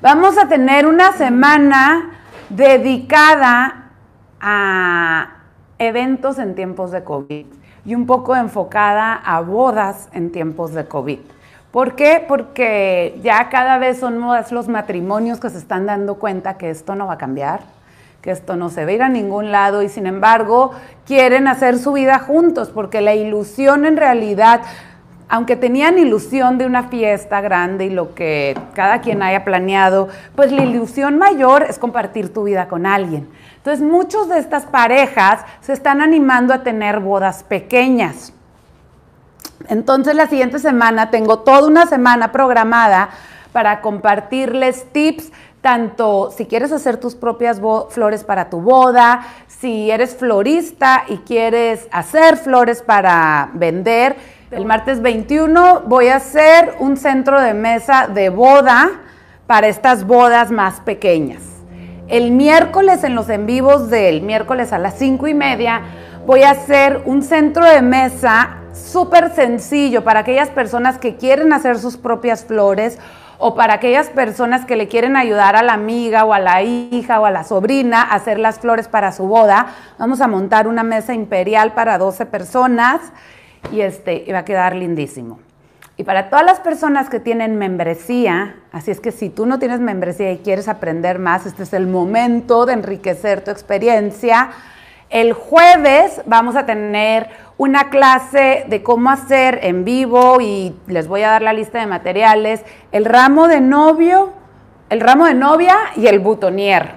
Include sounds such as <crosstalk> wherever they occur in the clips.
Vamos a tener una semana dedicada a eventos en tiempos de COVID y un poco enfocada a bodas en tiempos de COVID. ¿Por qué? Porque ya cada vez son más los matrimonios que se están dando cuenta que esto no va a cambiar, que esto no se va a ir a ningún lado y sin embargo quieren hacer su vida juntos porque la ilusión en realidad aunque tenían ilusión de una fiesta grande y lo que cada quien haya planeado, pues la ilusión mayor es compartir tu vida con alguien. Entonces, muchos de estas parejas se están animando a tener bodas pequeñas. Entonces, la siguiente semana tengo toda una semana programada para compartirles tips tanto si quieres hacer tus propias flores para tu boda, si eres florista y quieres hacer flores para vender, el martes 21 voy a hacer un centro de mesa de boda para estas bodas más pequeñas. El miércoles en los en vivos del miércoles a las 5 y media voy a hacer un centro de mesa súper sencillo para aquellas personas que quieren hacer sus propias flores o para aquellas personas que le quieren ayudar a la amiga o a la hija o a la sobrina a hacer las flores para su boda. Vamos a montar una mesa imperial para 12 personas y, este, va a quedar lindísimo. Y para todas las personas que tienen membresía, así es que si tú no tienes membresía y quieres aprender más, este es el momento de enriquecer tu experiencia. El jueves vamos a tener una clase de cómo hacer en vivo y les voy a dar la lista de materiales, el ramo de novio, el ramo de novia y el butonier.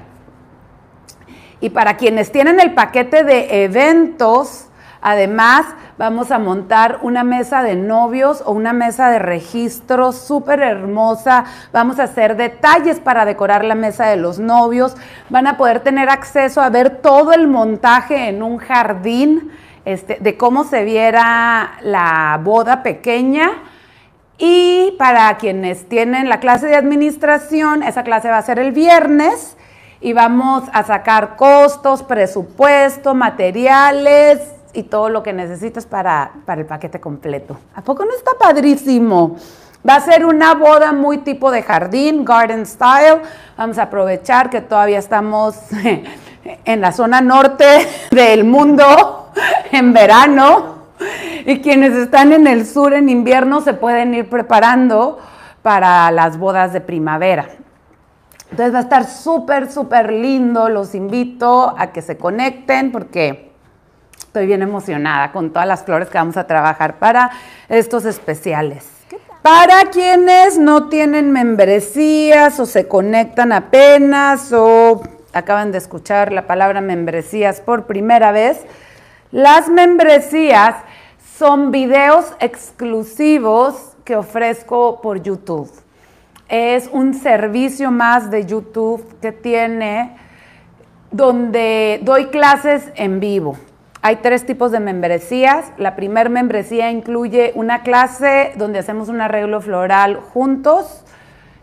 Y para quienes tienen el paquete de eventos, Además, vamos a montar una mesa de novios o una mesa de registro súper hermosa. Vamos a hacer detalles para decorar la mesa de los novios. Van a poder tener acceso a ver todo el montaje en un jardín, este, de cómo se viera la boda pequeña. Y para quienes tienen la clase de administración, esa clase va a ser el viernes y vamos a sacar costos, presupuesto, materiales, y todo lo que necesitas para, para el paquete completo. ¿A poco no está padrísimo? Va a ser una boda muy tipo de jardín, garden style. Vamos a aprovechar que todavía estamos <laughs> en la zona norte <laughs> del mundo <laughs> en verano y quienes están en el sur en invierno se pueden ir preparando para las bodas de primavera. Entonces va a estar súper, súper lindo. Los invito a que se conecten porque Estoy bien emocionada con todas las flores que vamos a trabajar para estos especiales. Para quienes no tienen membresías o se conectan apenas o acaban de escuchar la palabra membresías por primera vez, las membresías son videos exclusivos que ofrezco por YouTube. Es un servicio más de YouTube que tiene donde doy clases en vivo. Hay tres tipos de membresías. La primera membresía incluye una clase donde hacemos un arreglo floral juntos,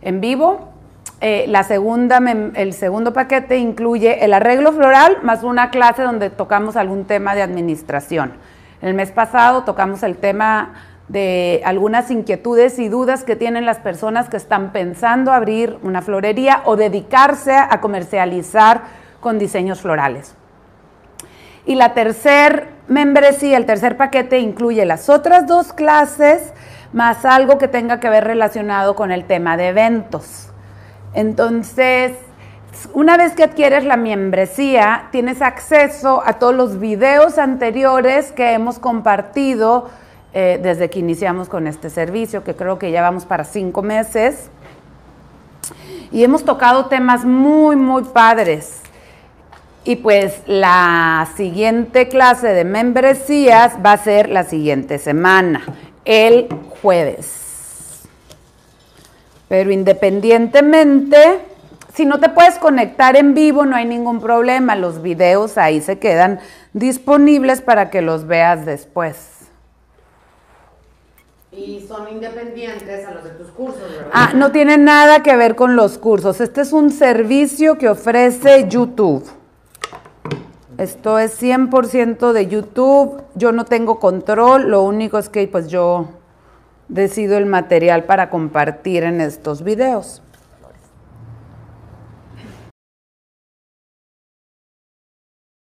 en vivo. Eh, el segundo paquete incluye el arreglo floral más una clase donde tocamos algún tema de administración. El mes pasado tocamos el tema de algunas inquietudes y dudas que tienen las personas que están pensando abrir una florería o dedicarse a comercializar con diseños florales. Y la tercer membresía, el tercer paquete incluye las otras dos clases más algo que tenga que ver relacionado con el tema de eventos. Entonces, una vez que adquieres la membresía, tienes acceso a todos los videos anteriores que hemos compartido eh, desde que iniciamos con este servicio, que creo que ya vamos para cinco meses. Y hemos tocado temas muy, muy padres. Y pues la siguiente clase de membresías va a ser la siguiente semana, el jueves. Pero independientemente, si no te puedes conectar en vivo, no hay ningún problema. Los videos ahí se quedan disponibles para que los veas después. Y son independientes a los de tus cursos, ¿verdad? Ah, no tiene nada que ver con los cursos. Este es un servicio que ofrece YouTube. Esto es 100% de YouTube. Yo no tengo control. Lo único es que pues yo decido el material para compartir en estos videos.